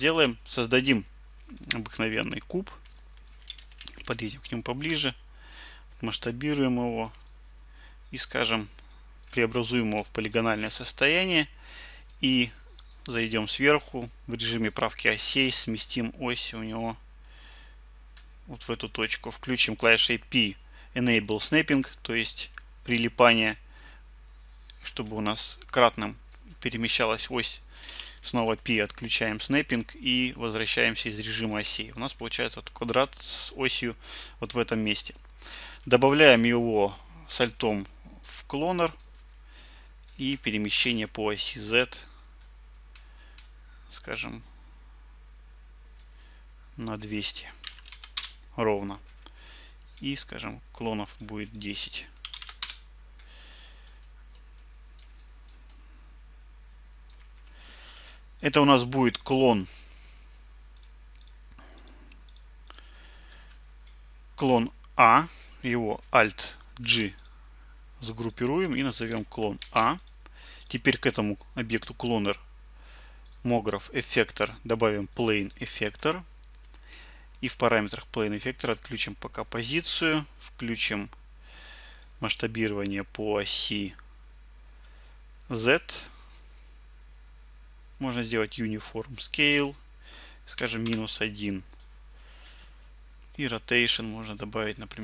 сделаем, создадим обыкновенный куб. Подъедем к нему поближе, масштабируем его и, скажем, преобразуем его в полигональное состояние. И зайдем сверху в режиме правки осей, сместим ось у него вот в эту точку. Включим клавишей P Enable Snapping, то есть прилипание, чтобы у нас кратным перемещалась ось Снова P отключаем снэппинг и возвращаемся из режима осей. У нас получается вот квадрат с осью вот в этом месте. Добавляем его с альтом в клонер и перемещение по оси Z, скажем, на 200 ровно. И, скажем, клонов будет 10. Это у нас будет клон клон А, его Alt G сгруппируем и назовем клон А. Теперь к этому объекту клонер Мограф эффектор добавим plane эффектор. И в параметрах plane эффектор отключим пока позицию, включим масштабирование по оси Z. Можно сделать uniform scale, скажем, минус 1. И rotation можно добавить, например.